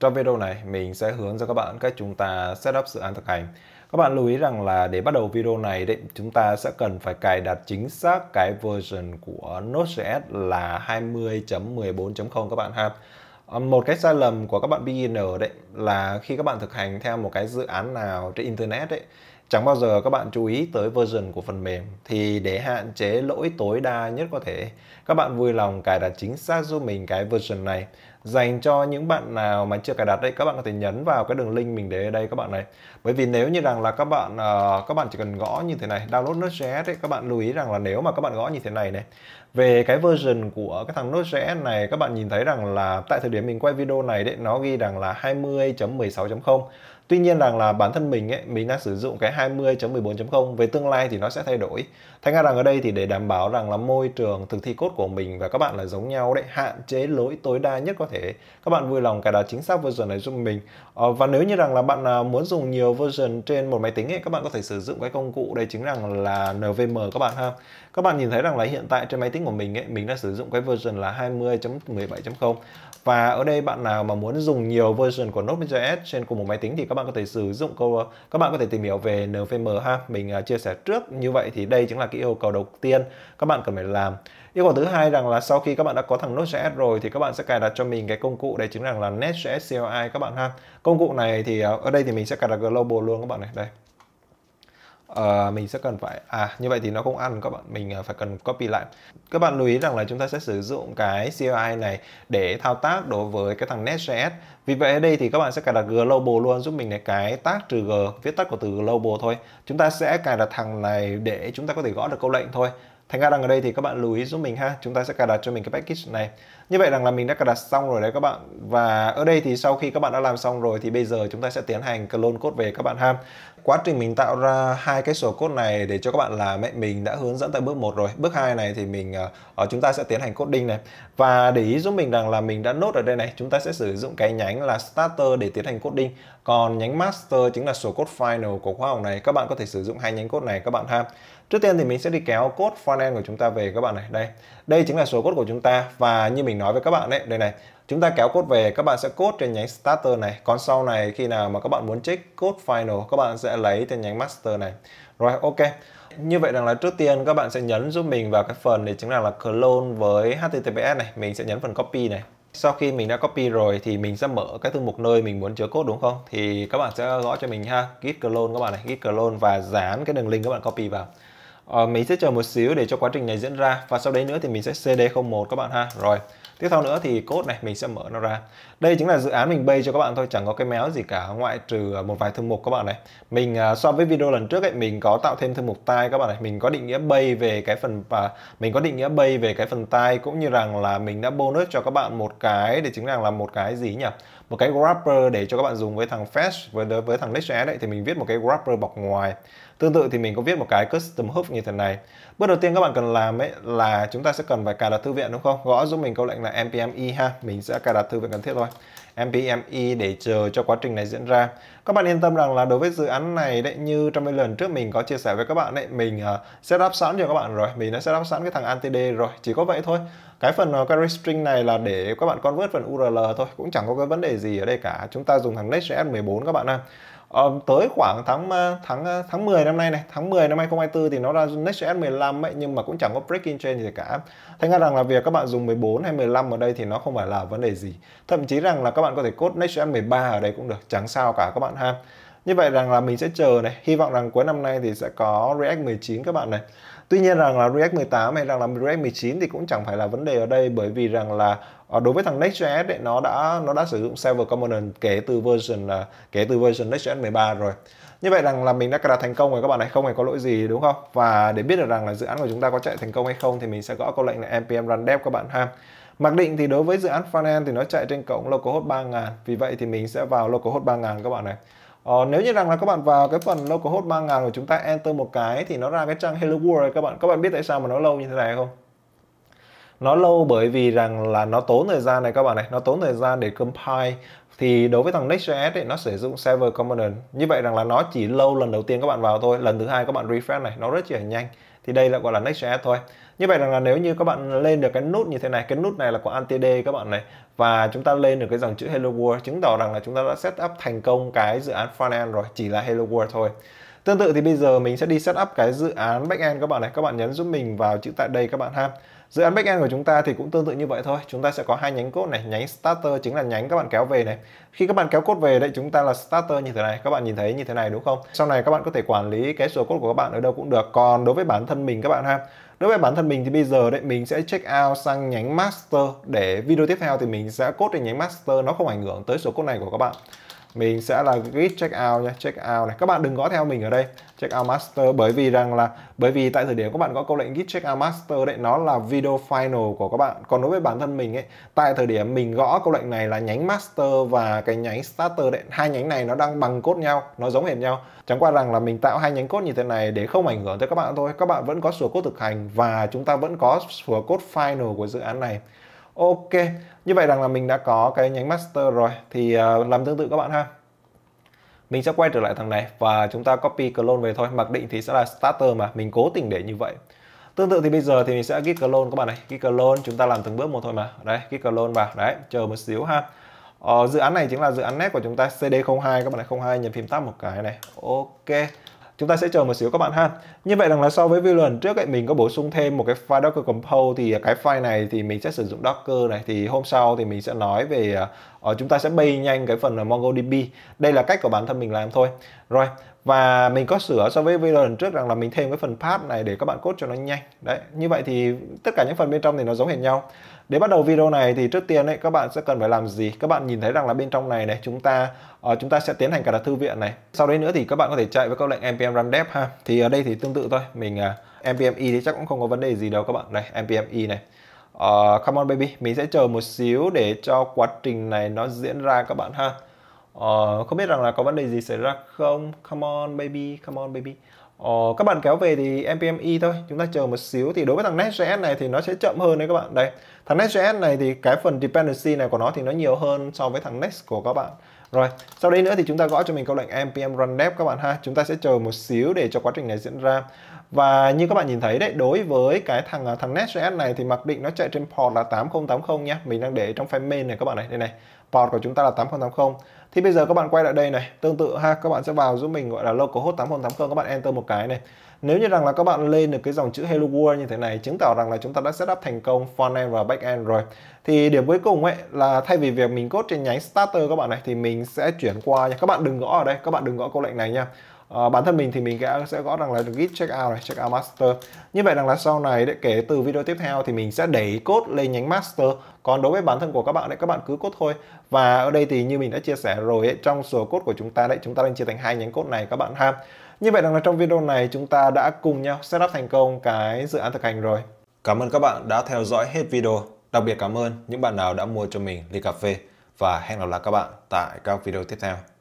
Trong video này, mình sẽ hướng dẫn các bạn cách chúng ta setup dự án thực hành. Các bạn lưu ý rằng là để bắt đầu video này, đấy, chúng ta sẽ cần phải cài đặt chính xác cái version của Node.js là 20.14.0 các bạn ha. Ờ, một cái sai lầm của các bạn beginner đấy là khi các bạn thực hành theo một cái dự án nào trên Internet đấy, Chẳng bao giờ các bạn chú ý tới version của phần mềm thì để hạn chế lỗi tối đa nhất có thể, các bạn vui lòng cài đặt chính xác giúp mình cái version này. Dành cho những bạn nào mà chưa cài đặt đấy, các bạn có thể nhấn vào cái đường link mình để ở đây các bạn này. Bởi vì nếu như rằng là các bạn ờ, các bạn chỉ cần gõ như thế này, download Node.js đấy, các bạn lưu ý rằng là nếu mà các bạn gõ như thế này này, về cái version của cái thằng Node.js này các bạn nhìn thấy rằng là tại thời điểm mình quay video này đấy nó ghi rằng là 20.16.0 Tuy nhiên rằng là bản thân mình ấy, mình đang sử dụng cái 20.14.0 về tương lai thì nó sẽ thay đổi. Thành ra rằng ở đây thì để đảm bảo rằng là môi trường thực thi cốt của mình và các bạn là giống nhau đấy, hạn chế lỗi tối đa nhất có thể. Các bạn vui lòng cài đặt chính xác version này giúp mình. Ờ, và nếu như rằng là bạn à, muốn dùng nhiều version trên một máy tính ấy, các bạn có thể sử dụng cái công cụ đây chính rằng là NVM các bạn ha. Các bạn nhìn thấy rằng là hiện tại trên máy tính của mình ấy, mình đã sử dụng cái version là 20.17.0 và ở đây bạn nào mà muốn dùng nhiều version của Node.js trên cùng một máy tính thì các bạn có thể sử dụng câu ờ, các bạn có thể tìm hiểu về NVM ha mình ờ, chia sẻ trước như vậy thì đây chính là cái yêu cầu đầu tiên các bạn cần phải làm yêu cầu thứ hai rằng là sau khi các bạn đã có thằng Node.js rồi thì các bạn sẽ cài đặt cho mình cái công cụ đấy chính là là Nest.js CLI các bạn ha công cụ này thì ờ, ở đây thì mình sẽ cài đặt global luôn các bạn này đây uh, mình sẽ cần phải à như vậy thì nó không ăn các bạn mình à, phải cần copy lại các bạn lưu ý rằng là chúng ta sẽ sử dụng cái CLI này để thao tác đối với cái thằng Nest.js vì vậy ở đây thì các bạn sẽ cài đặt global luôn giúp mình cái tag trừ g viết tắt của từ global thôi chúng ta sẽ cài đặt thằng này để chúng ta có thể gõ được câu lệnh thôi Thành ra rằng ở đây thì các bạn lưu ý giúp mình ha, chúng ta sẽ cài đặt cho mình cái package này. Như vậy rằng là mình đã cài đặt xong rồi đấy các bạn. Và ở đây thì sau khi các bạn đã làm xong rồi thì bây giờ chúng ta sẽ tiến hành clone code về các bạn ha. Quá trình mình tạo ra hai cái sổ code này để cho các bạn làm ấy, mình đã hướng dẫn tại bước 1 rồi. Bước 2 này thì mình ở ờ, ờ, chúng ta sẽ tiến hành coding này. Và để ý giúp mình rằng là mình đã nốt ở đây này, chúng ta sẽ sử dụng cái nhánh là starter để tiến hành coding. Còn nhánh master chính là sổ code final của khóa học này. Các bạn có thể sử dụng hai nhánh code này các bạn ha. Trước tiên thì mình sẽ đi kéo code front end của chúng ta về các bạn này đây đây chính là số cốt của chúng ta và như mình nói với các bạn đấy đây này chúng ta kéo cốt về các bạn sẽ cốt trên nhánh starter này còn sau này khi nào mà các bạn muốn check cốt final các bạn sẽ lấy trên nhánh master này rồi ok như vậy rằng là trước tiên các bạn sẽ nhấn giúp mình vào cái phần để chính là là clone với https này mình sẽ nhấn phần copy này sau khi mình đã copy rồi thì mình sẽ mở cái thư mục nơi mình muốn chứa cốt đúng không thì các bạn sẽ gõ cho mình ha git clone các bạn này git clone và dán cái đường link các bạn copy vào uh, mình sẽ chờ một xíu để cho quá trình này diễn ra và sau đấy nữa thì mình sẽ cd01 các bạn ha rồi tiếp theo nữa thì code này mình sẽ mở nó ra đây chính là dự án mình bay cho các bạn thôi chẳng có cái méo gì cả ngoại trừ ờ, một vài thư mục các bạn này mình uh, so với video lần trước ấy mình có tạo thêm thư mục tai các bạn này mình có định nghĩa bay về cái phần và uh, mình có định nghĩa bay về cái phần tai cũng như rằng là mình đã bonus cho các bạn một cái để chính rằng là một cái gì nhỉ một cái wrapper để cho các bạn dùng với thằng fetch với với thằng Next.js đấy thì mình viết một cái wrapper bọc ngoài tương tự thì mình có viết một cái custom hook như thế này bước đầu tiên các bạn cần làm ấy là chúng ta sẽ cần phải cài đặt thư viện đúng không gõ giúp mình câu lệnh là npm i ha mình sẽ cài đặt thư viện cần thiết thôi MPME để chờ cho quá trình này diễn ra. Các bạn yên tâm rằng là đối với dự án này đấy như trong cái lần trước mình có chia sẻ với các bạn đấy mình uh, ờ, setup sẵn cho các bạn rồi, mình đã setup sẵn cái thằng antd rồi, chỉ có vậy thôi. Cái phần uh, ờ, query string này là để các bạn convert phần URL thôi, cũng chẳng có cái vấn đề gì ở đây cả. Chúng ta dùng thằng Next.js 14 các bạn ạ. À uh, tới khoảng tháng ờ, tháng ờ, tháng 10 năm nay này tháng 10 năm 2024 thì nó ra Next.js 15 ấy nhưng mà cũng chẳng có breaking change gì cả thành ra rằng là việc các bạn dùng 14 hay 15 ở đây thì nó không phải là vấn đề gì thậm chí rằng là các bạn có thể code Next.js 13 ở đây cũng được chẳng sao cả các bạn ha như vậy rằng là mình sẽ chờ này hy vọng rằng cuối năm nay thì sẽ có React 19 các bạn này tuy nhiên rằng là React 18 hay rằng là React 19 thì cũng chẳng phải là vấn đề ở đây bởi vì rằng là Ờ, đối với thằng Next.js nó đã nó đã sử dụng server component kể từ version là kể từ version Next.js 13 rồi như vậy rằng là mình đã cài đặt thành công rồi các bạn này không hề có lỗi gì đúng không và để biết được rằng là dự án của chúng ta có chạy thành công hay không thì mình sẽ gõ câu lệnh là npm run dev các bạn ha mặc định thì đối với dự án frontend thì nó chạy trên cổng localhost 3000 vì vậy thì mình sẽ vào localhost 3000 các bạn này Ờ, nếu như rằng là các bạn vào cái phần localhost 3000 của chúng ta enter một cái thì nó ra cái trang hello world các bạn các bạn biết tại sao mà nó lâu như thế này không nó lâu bởi vì rằng là nó tốn thời gian này các bạn này nó tốn thời gian để compile thì đối với thằng Next.js ấy, nó sử dụng server component như vậy rằng là nó chỉ lâu lần đầu tiên các bạn vào thôi lần thứ hai các bạn refresh này nó rất là nhanh thì đây là gọi là Next.js thôi như vậy rằng là nếu như các bạn lên được cái nút như thế này cái nút này là của antd các bạn này và chúng ta lên được cái dòng chữ hello world chứng tỏ rằng là chúng ta đã set up thành công cái dự án frontend rồi chỉ là hello world thôi Tương tự thì bây giờ mình sẽ đi setup cái dự án backend các bạn này. Các bạn nhấn giúp mình vào chữ tại đây các bạn ha. Dự án backend của chúng ta thì cũng tương tự như vậy thôi. Chúng ta sẽ có hai nhánh cốt này, nhánh starter chính là nhánh các bạn kéo về này. Khi các bạn kéo cốt về đây chúng ta là starter như thế này. Các bạn nhìn thấy như thế này đúng không? Sau này các bạn có thể quản lý cái số cốt của các bạn ở đâu cũng được. Còn đối với bản thân mình các bạn ha, đối với bản thân mình thì bây giờ đấy mình sẽ check out sang nhánh master để video tiếp theo thì mình sẽ cốt đến nhánh master nó không ảnh hưởng tới số cốt này của các bạn mình sẽ là git check out nhé check out này các bạn đừng gõ theo mình ở đây check out master bởi vì rằng là bởi vì tại thời điểm các bạn gõ câu lệnh git check out master đấy nó là video final của các bạn còn đối với bản thân mình ấy tại thời điểm mình gõ câu lệnh này là nhánh master và cái nhánh starter đấy hai nhánh này nó đang bằng cốt nhau nó giống hệt nhau chẳng qua rằng là mình tạo hai nhánh cốt như thế này để không ảnh hưởng tới các bạn thôi các bạn vẫn có sửa cốt thực hành và chúng ta vẫn có sửa cốt final của dự án này Ok, như vậy rằng là mình đã có cái nhánh master rồi thì uh, làm tương tự các bạn ha. Mình sẽ quay trở lại thằng này và chúng ta copy clone về thôi. Mặc định thì sẽ là starter mà, mình cố tình để như vậy. Tương tự thì bây giờ thì mình sẽ git clone các bạn này. Git clone chúng ta làm từng bước một thôi mà. Đấy, git clone vào. Đấy, chờ một xíu ha. Ờ, dự án này chính là dự án net của chúng ta CD02 các bạn này, 02 nhập phím tab một cái này. Ok chúng ta sẽ chờ một xíu các bạn ha như vậy rằng là so với view lần trước ấy, mình có bổ sung thêm một cái file Docker Compose thì cái file này thì mình sẽ sử dụng Docker này thì hôm sau thì mình sẽ nói về uh, chúng ta sẽ bay nhanh cái phần MongoDB đây là cách của bản thân mình làm thôi rồi và mình có sửa so với video lần trước rằng là mình thêm cái phần path này để các bạn cốt cho nó nhanh đấy như vậy thì tất cả những phần bên trong thì nó giống hệt nhau để bắt đầu video này thì trước tiên ấy các bạn sẽ cần phải làm gì các bạn nhìn thấy rằng là bên trong này này chúng ta uh, chúng ta sẽ tiến hành cả là thư viện này sau đấy nữa thì các bạn có thể chạy với câu lệnh npm run dev ha thì ở đây thì tương tự thôi mình uh, npm e thì chắc cũng không có vấn đề gì đâu các bạn này npm e này uh, come on baby mình sẽ chờ một xíu để cho quá trình này nó diễn ra các bạn ha Ờ, không biết rằng là có vấn đề gì xảy ra không Come on baby, come on baby ờ, Các bạn kéo về thì MPME thôi Chúng ta chờ một xíu Thì đối với thằng next này thì nó sẽ chậm hơn đấy các bạn Đây, thằng next này thì cái phần dependency này của nó thì nó nhiều hơn so với thằng Next của các bạn Rồi, sau đây nữa thì chúng ta gõ cho mình câu lệnh mpm run dev các bạn ha Chúng ta sẽ chờ một xíu để cho quá trình này diễn ra Và như các bạn nhìn thấy đấy, đối với cái thằng à, thằng next này thì mặc định nó chạy trên port là 8080 nha Mình đang để trong file main này các bạn này, đây này Port của chúng ta là 8080 thì bây giờ các bạn quay lại đây này tương tự ha các bạn sẽ vào giúp mình gọi là localhost 8080 các bạn enter một cái này nếu như rằng là các bạn lên được cái dòng chữ hello world như thế này chứng tỏ rằng là chúng ta đã setup thành công front end và back end rồi thì điểm cuối cùng ấy là thay vì việc mình code trên nhánh starter các bạn này thì mình sẽ chuyển qua nha các bạn đừng gõ ở đây các bạn đừng gõ câu lệnh này nha à, bản thân mình thì mình sẽ gõ rằng là git checkout này checkout master như vậy rằng là sau này để kể từ video tiếp theo thì mình sẽ đẩy cốt lên nhánh master còn đối với bản thân của các bạn đấy các bạn cứ cốt thôi và ở đây thì như mình đã chia sẻ rồi ấy, trong sổ cốt của chúng ta đấy chúng ta đang chia thành hai nhánh cốt này các bạn ha như vậy rằng là trong video này chúng ta đã cùng nhau setup thành công cái dự án thực hành rồi cảm ơn các bạn đã theo dõi hết video đặc biệt cảm ơn những bạn nào đã mua cho mình ly cà phê và hẹn gặp lại các bạn tại các video tiếp theo